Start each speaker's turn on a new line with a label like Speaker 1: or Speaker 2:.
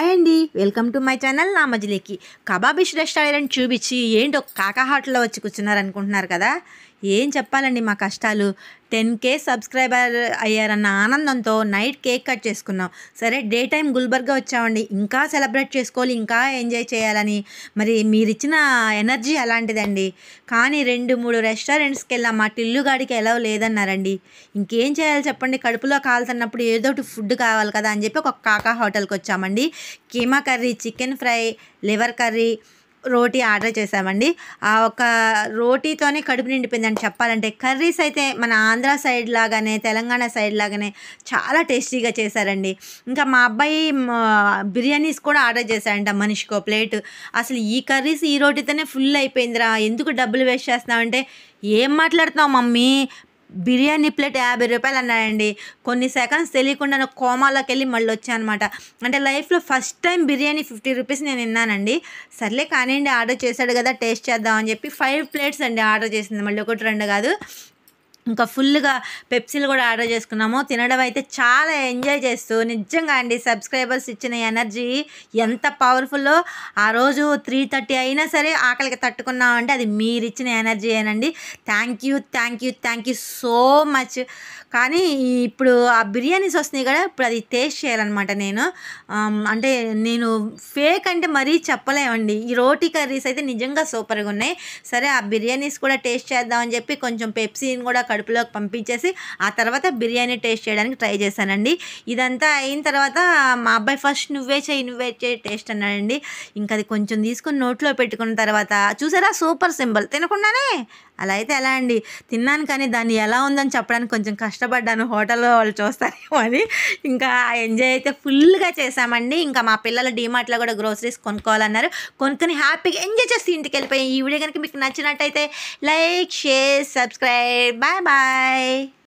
Speaker 1: hi అండి welcome to my channel నా మజిలీకి కబాబిష్ restaurant చూపించి ఏంటో కాకాహాట్లో వచ్చి కూర్చున్నారనుకుంటున్నారు కదా ఏం చెప్పాలండి మా కష్టాలు టెన్ కే సబ్స్క్రైబర్ అయ్యారన్న ఆనందంతో నైట్ కేక్ కట్ చేసుకున్నాం సరే డే టైం గుల్బర్గా వచ్చామండి ఇంకా సెలబ్రేట్ చేసుకోవాలి ఇంకా ఎంజాయ్ చేయాలని మరి మీరిచ్చిన ఎనర్జీ అలాంటిదండి కానీ రెండు మూడు రెస్టారెంట్స్కి వెళ్ళాం మా టిల్లుగాడికి ఎలా లేదన్నారండి ఇంకేం చేయాలి చెప్పండి కడుపులో కాలుతున్నప్పుడు ఏదో ఒకటి ఫుడ్ కావాలి కదా అని చెప్పి ఒక కాకా హోటల్కి వచ్చామండి keema curry chicken fry liver curry రోటీ ఆర్డర్ చేసామండి ఆ ఒక రోటీతోనే కడుపు నిండిపోయిందని చెప్పాలంటే కర్రీస్ అయితే మన ఆంధ్ర సైడ్ లాగానే తెలంగాణ సైడ్ లాగానే చాలా టేస్టీగా చేశారండి ఇంకా మా అబ్బాయి బిర్యానీస్ కూడా ఆర్డర్ చేశాడంట మనిషికో ప్లేట్ అసలు ఈ కర్రీస్ ఈ రోటీతోనే ఫుల్ అయిపోయిందిరా ఎందుకు డబ్బులు వేస్ట్ చేస్తున్నామంటే ఏం మాట్లాడుతున్నావు మమ్మీ బిర్యానీ ప్లేట్ యాభై రూపాయలు అన్నాడండి కొన్ని సెకండ్స్ తెలియకుండా నాకు కోమాలోకి వెళ్ళి మళ్ళీ వచ్చానమాట అంటే లైఫ్లో first time biryani fifty rupees నేను విన్నానండి సర్లే కానివ్వండి ఆర్డర్ చేశాడు కదా టేస్ట్ చేద్దామని చెప్పి ఫైవ్ ప్లేట్స్ అండి ఆర్డర్ చేసింది మళ్ళీ ఒకటి రెండు కాదు ఇంకా ఫుల్గా పెప్సీలు కూడా ఆర్డర్ చేసుకున్నాము తినడం అయితే చాలా ఎంజాయ్ చేస్తూ నిజంగా అండి సబ్స్క్రైబర్స్ ఇచ్చిన ఎనర్జీ ఎంత పవర్ఫుల్లో ఆ రోజు త్రీ థర్టీ అయినా సరే ఆకలికి తట్టుకున్నామంటే అది మీరు ఇచ్చిన ఎనర్జీ అనండి thank you thank you thank you so much కానీ ఇప్పుడు ఆ బిర్యానీస్ వస్తున్నాయి కదా ఇప్పుడు అది టేస్ట్ చేయాలన్నమాట నేను అంటే నేను ఫేక్ అంటే మరీ చెప్పలేమండి ఈ రోటీ కర్రీస్ అయితే నిజంగా సూపర్గా ఉన్నాయి సరే ఆ బిర్యానీస్ కూడా టేస్ట్ చేద్దామని చెప్పి కొంచెం పెప్సీని కూడా కడుపులోకి పంపించేసి ఆ తర్వాత బిర్యానీ టేస్ట్ చేయడానికి ట్రై చేశానండి ఇదంతా అయిన తర్వాత మా అబ్బాయి ఫస్ట్ నువ్వే చేయి నువ్వే చేయి టేస్ట్ అన్నాడండి ఇంకా అది కొంచెం తీసుకుని నోట్లో పెట్టుకున్న తర్వాత చూసారా సూపర్ సింబల్ తినకుండానే అలా అయితే ఎలా అండి తిన్నాను కానీ దాన్ని ఎలా ఉందని చెప్పడానికి కొంచెం కష్టపడ్డాను హోటల్లో వాళ్ళు చూస్తారేమో అని ఇంకా ఎంజాయ్ అయితే ఫుల్గా చేశామండి ఇంకా మా పిల్లల డీమార్ట్లో కూడా గ్రోసరీస్ కొనుక్కోవాలన్నారు కొనుక్కొని హ్యాపీగా ఎంజాయ్ చేస్తే ఇంటికి వెళ్ళిపోయి ఈ వీడియో కనుక మీకు నచ్చినట్టయితే లైక్ షేర్ సబ్స్క్రైబ్ బాయ్ 拜拜。